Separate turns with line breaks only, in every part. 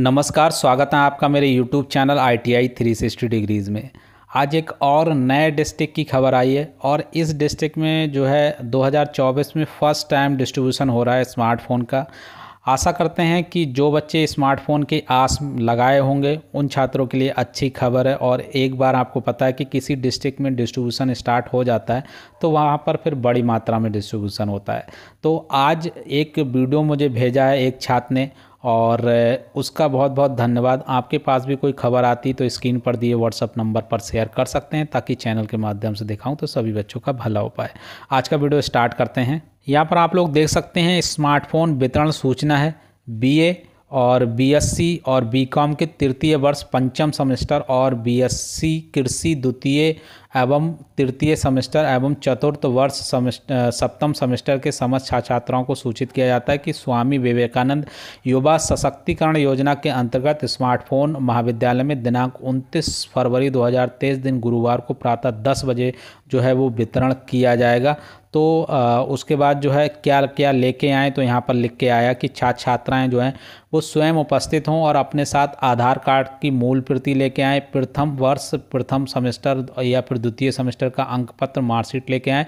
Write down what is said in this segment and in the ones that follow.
नमस्कार स्वागत है आपका मेरे YouTube channel I T I three sixty degrees में आज एक और नए डिस्ट्रिक्ट की खबर आई है और इस डिस्ट्रिक्ट में जो है 2024 में फ़र्स्ट टाइम डिस्ट्रीब्यूशन हो रहा है स्मार्टफ़ोन का आशा करते हैं कि जो बच्चे स्मार्टफ़ोन के आस लगाए होंगे उन छात्रों के लिए अच्छी खबर है और एक बार आपको पता है कि किसी डिस्ट्रिक्ट में डिस्ट्रीब्यूशन स्टार्ट हो जाता है तो वहाँ पर फिर बड़ी मात्रा में डिस्ट्रीब्यूशन होता है तो आज एक वीडियो मुझे भेजा है एक छात्र ने और उसका बहुत बहुत धन्यवाद आपके पास भी कोई खबर आती तो स्क्रीन पर दिए व्हाट्सअप नंबर पर शेयर कर सकते हैं ताकि चैनल के माध्यम से दिखाऊं तो सभी बच्चों का भला हो पाए आज का वीडियो स्टार्ट करते हैं यहाँ पर आप लोग देख सकते हैं स्मार्टफोन वितरण सूचना है बी ए और बीएससी और बीकॉम के तृतीय वर्ष पंचम सेमेस्टर और बीएससी कृषि द्वितीय एवं तृतीय सेमेस्टर एवं चतुर्थ वर्ष सप्तम सेमेस्टर के समस्त छात्र छात्राओं को सूचित किया जाता है कि स्वामी विवेकानंद युवा सशक्तिकरण योजना के अंतर्गत स्मार्टफोन महाविद्यालय में दिनांक 29 फरवरी 2023 दिन गुरुवार को प्रातः 10 बजे जो है वो वितरण किया जाएगा तो उसके बाद जो है क्या क्या लेके आएँ तो यहाँ पर लिख के आया कि छात्र छात्राएँ जो हैं वो स्वयं उपस्थित हों और अपने साथ आधार कार्ड की मूल प्रति लेके आएँ प्रथम वर्ष प्रथम सेमेस्टर या फिर द्वितीय सेमेस्टर का अंक पत्र मार्कशीट लेके आएँ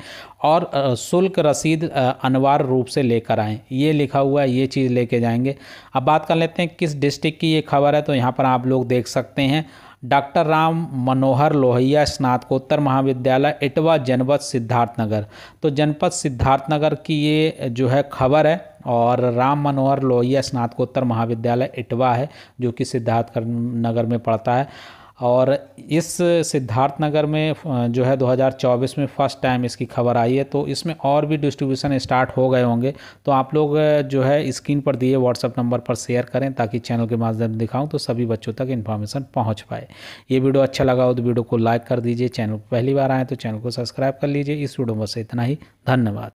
और शुल्क रसीद अनिवार्य रूप से लेकर आएँ ये लिखा हुआ है ये चीज़ लेके जाएंगे अब बात कर लेते हैं किस डिस्ट्रिक्ट की ये खबर है तो यहाँ पर आप लोग देख सकते हैं डॉक्टर राम मनोहर लोहिया स्नातकोत्तर महाविद्यालय इटवा जनपद सिद्धार्थनगर तो जनपद सिद्धार्थनगर की ये जो है खबर है और राम मनोहर लोहिया स्नातकोत्तर महाविद्यालय इटवा है जो कि सिद्धार्थनगर में पड़ता है और इस सिद्धार्थ नगर में जो है 2024 में फ़र्स्ट टाइम इसकी खबर आई है तो इसमें और भी डिस्ट्रीब्यूशन स्टार्ट हो गए होंगे तो आप लोग जो है स्क्रीन पर दिए व्हाट्सअप नंबर पर शेयर करें ताकि चैनल के माध्यम दिखाऊं तो सभी बच्चों तक इन्फॉर्मेशन पहुंच पाए ये वीडियो अच्छा लगा हो तो वीडियो को लाइक कर दीजिए चैनल पहली बार आएँ तो चैनल को सब्सक्राइब कर लीजिए इस वीडियो में से इतना ही धन्यवाद